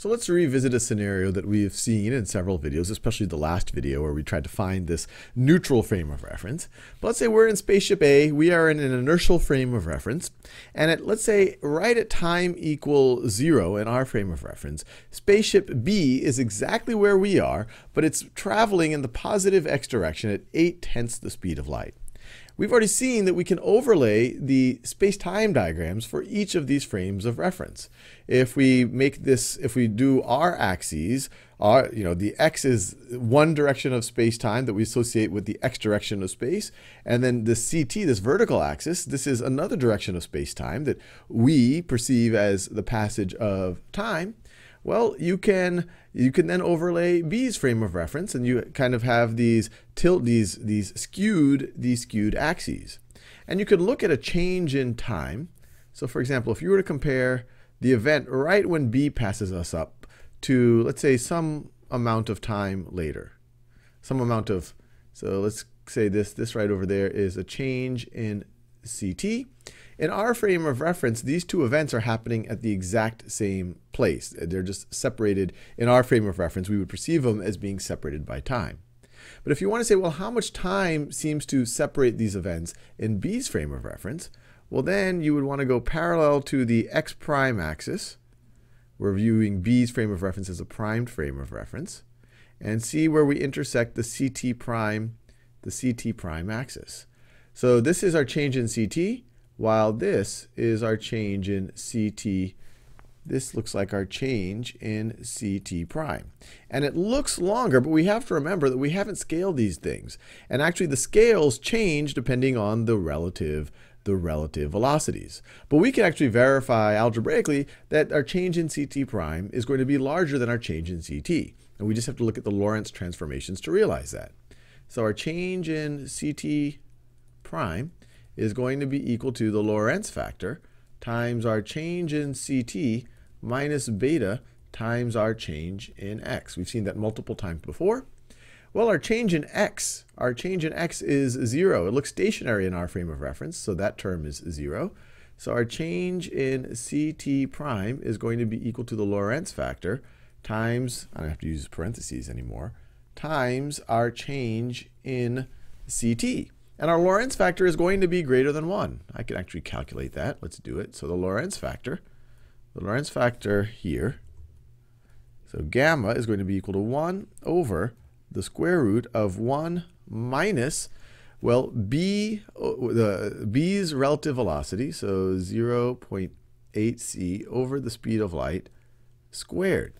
So let's revisit a scenario that we've seen in several videos, especially the last video where we tried to find this neutral frame of reference. But let's say we're in spaceship A, we are in an inertial frame of reference, and at, let's say right at time equal zero in our frame of reference, spaceship B is exactly where we are, but it's traveling in the positive x direction at 8 tenths the speed of light. We've already seen that we can overlay the space-time diagrams for each of these frames of reference. If we make this, if we do our axes, our, you know, the x is one direction of space-time that we associate with the x direction of space, and then the CT, this vertical axis, this is another direction of space-time that we perceive as the passage of time. Well, you can you can then overlay B's frame of reference and you kind of have these tilt these these skewed these skewed axes. And you can look at a change in time. So for example, if you were to compare the event right when B passes us up to let's say some amount of time later. Some amount of so let's say this this right over there is a change in CT. In our frame of reference, these two events are happening at the exact same place. They're just separated. In our frame of reference, we would perceive them as being separated by time. But if you want to say, well, how much time seems to separate these events in B's frame of reference, well, then you would want to go parallel to the x prime axis. We're viewing B's frame of reference as a primed frame of reference. And see where we intersect the CT prime, the CT prime axis. So this is our change in CT, while this is our change in CT. This looks like our change in CT prime. And it looks longer, but we have to remember that we haven't scaled these things. And actually the scales change depending on the relative the relative velocities. But we can actually verify algebraically that our change in CT prime is going to be larger than our change in CT. And we just have to look at the Lorentz transformations to realize that. So our change in CT prime is going to be equal to the Lorentz factor times our change in CT minus beta times our change in x. We've seen that multiple times before. Well, our change in x, our change in x is 0. It looks stationary in our frame of reference, so that term is 0. So our change in ct prime is going to be equal to the Lorentz factor times, I don't have to use parentheses anymore, times our change in ct. And our Lorentz factor is going to be greater than 1. I can actually calculate that. Let's do it. So the Lorentz factor, the Lorentz factor here, so gamma is going to be equal to 1 over the square root of 1 minus, well, b, the b's relative velocity, so 0.8c over the speed of light squared.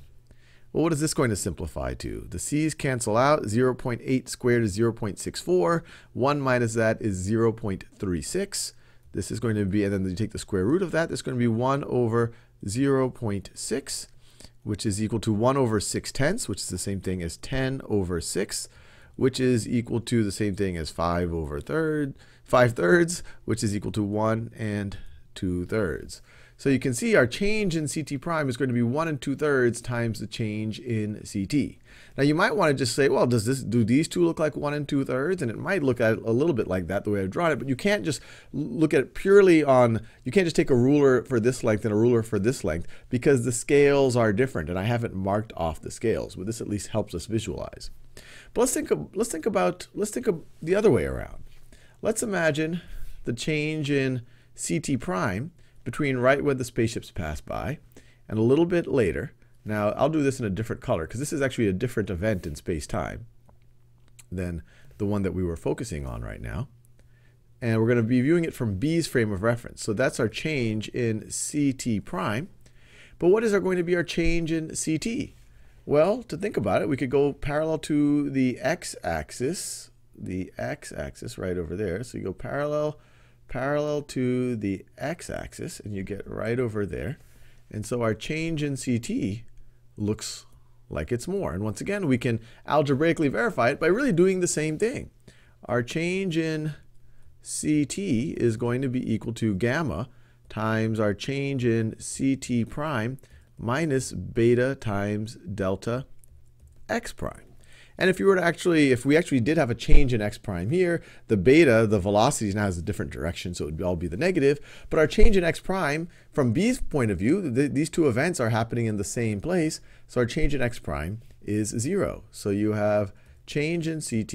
Well, what is this going to simplify to? The c's cancel out, 0.8 squared is 0.64, 1 minus that is 0.36. This is going to be, and then you take the square root of that, it's going to be 1 over 0.6, which is equal to 1 over 6 tenths, which is the same thing as 10 over 6, which is equal to the same thing as 5 over third, 5 thirds, which is equal to 1 and 2 thirds. So you can see our change in CT prime is going to be 1 and 2 thirds times the change in CT. Now you might want to just say, well, does this do these two look like 1 and 2 thirds? And it might look at a little bit like that, the way I've drawn it, but you can't just look at it purely on, you can't just take a ruler for this length and a ruler for this length because the scales are different and I haven't marked off the scales, but this at least helps us visualize. But let's think, of, let's think about, let's think of the other way around. Let's imagine the change in CT prime between right where the spaceships pass by and a little bit later. Now, I'll do this in a different color because this is actually a different event in space-time than the one that we were focusing on right now. And we're going to be viewing it from B's frame of reference. So that's our change in CT prime. But what is our going to be our change in CT? Well, to think about it, we could go parallel to the x-axis, the x-axis right over there. So you go parallel parallel to the x-axis and you get right over there. And so our change in CT looks like it's more. And once again, we can algebraically verify it by really doing the same thing. Our change in CT is going to be equal to gamma times our change in CT prime minus beta times delta x prime. And if you were to actually, if we actually did have a change in x prime here, the beta, the velocity now has a different direction, so it would all be the negative. But our change in x prime, from B's point of view, th these two events are happening in the same place, so our change in x prime is zero. So you have change in CT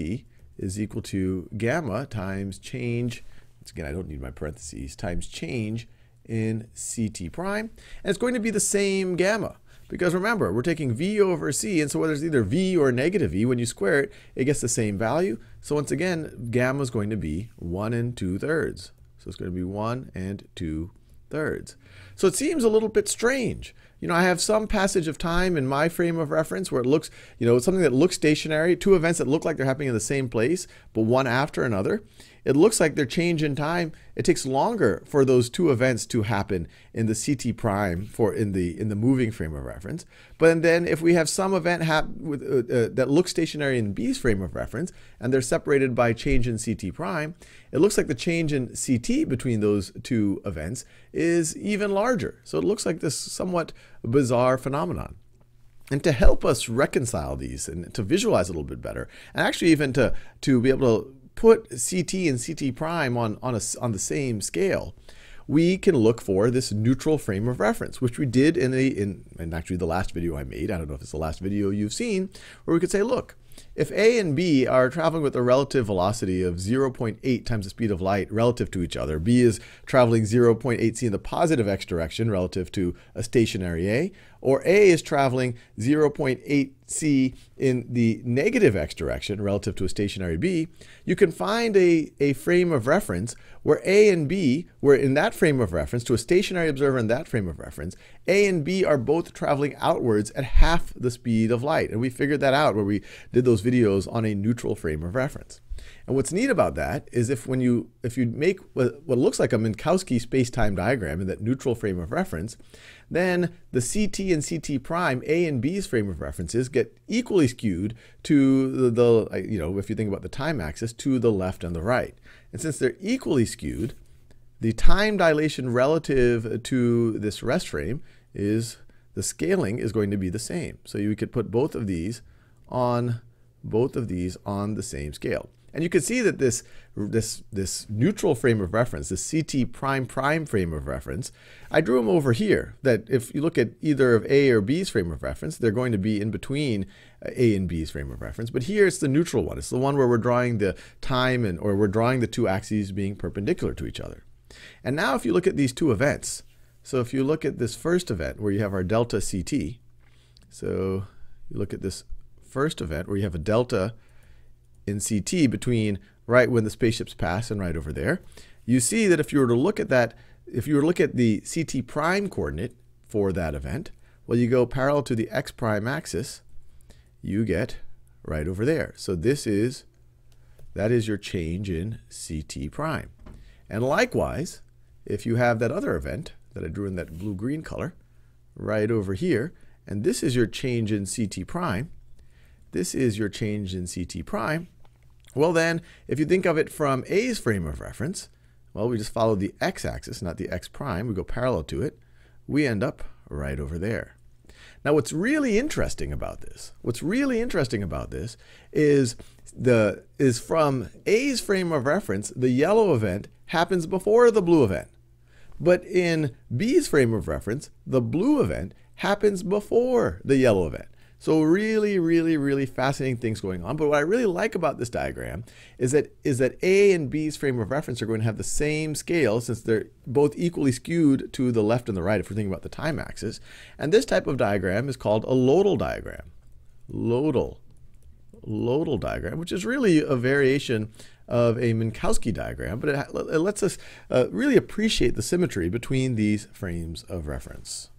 is equal to gamma times change, again, I don't need my parentheses, times change in CT prime. And it's going to be the same gamma. Because remember, we're taking v over c, and so whether it's either v or negative v, when you square it, it gets the same value. So once again, gamma is going to be 1 and 2 thirds. So it's going to be 1 and 2 thirds. So it seems a little bit strange. You know, I have some passage of time in my frame of reference where it looks, you know, something that looks stationary, two events that look like they're happening in the same place, but one after another it looks like they're changing time. It takes longer for those two events to happen in the CT prime for in the in the moving frame of reference. But then if we have some event hap- with, uh, uh, that looks stationary in B's frame of reference and they're separated by change in CT prime, it looks like the change in CT between those two events is even larger. So it looks like this somewhat bizarre phenomenon. And to help us reconcile these and to visualize a little bit better, and actually even to, to be able to put CT and CT prime on, on, a, on the same scale, we can look for this neutral frame of reference, which we did in, the, in, in actually the last video I made. I don't know if it's the last video you've seen, where we could say, look, if A and B are traveling with a relative velocity of 0.8 times the speed of light relative to each other, B is traveling 0.8c in the positive x direction relative to a stationary A, or A is traveling 0.8 C in the negative x direction relative to a stationary B, you can find a, a frame of reference where A and B were in that frame of reference to a stationary observer in that frame of reference, A and B are both traveling outwards at half the speed of light. And we figured that out where we did those videos on a neutral frame of reference. And what's neat about that is if when you if you make what, what looks like a Minkowski space-time diagram in that neutral frame of reference, then the CT and CT prime A and B's frame of references get equally skewed to the, the uh, you know if you think about the time axis to the left and the right. And since they're equally skewed, the time dilation relative to this rest frame is the scaling is going to be the same. So you could put both of these on both of these on the same scale. And you can see that this, this, this neutral frame of reference, this CT prime prime frame of reference, I drew them over here, that if you look at either of A or B's frame of reference, they're going to be in between uh, A and B's frame of reference. But here it's the neutral one. It's the one where we're drawing the time and, or we're drawing the two axes being perpendicular to each other. And now if you look at these two events, so if you look at this first event where you have our delta CT, so you look at this first event where you have a delta in CT between right when the spaceships pass and right over there, you see that if you were to look at that, if you were to look at the CT prime coordinate for that event, well, you go parallel to the x prime axis, you get right over there. So this is, that is your change in CT prime. And likewise, if you have that other event that I drew in that blue-green color, right over here, and this is your change in CT prime, this is your change in CT prime, well then, if you think of it from A's frame of reference, well, we just follow the x-axis, not the x prime. We go parallel to it. We end up right over there. Now, what's really interesting about this, what's really interesting about this is the is from A's frame of reference, the yellow event happens before the blue event. But in B's frame of reference, the blue event happens before the yellow event. So really, really, really fascinating things going on. But what I really like about this diagram is that is that A and B's frame of reference are going to have the same scale since they're both equally skewed to the left and the right if we're thinking about the time axis. And this type of diagram is called a lodal diagram. Lodal. Lodal diagram, which is really a variation of a Minkowski diagram, but it, it lets us uh, really appreciate the symmetry between these frames of reference.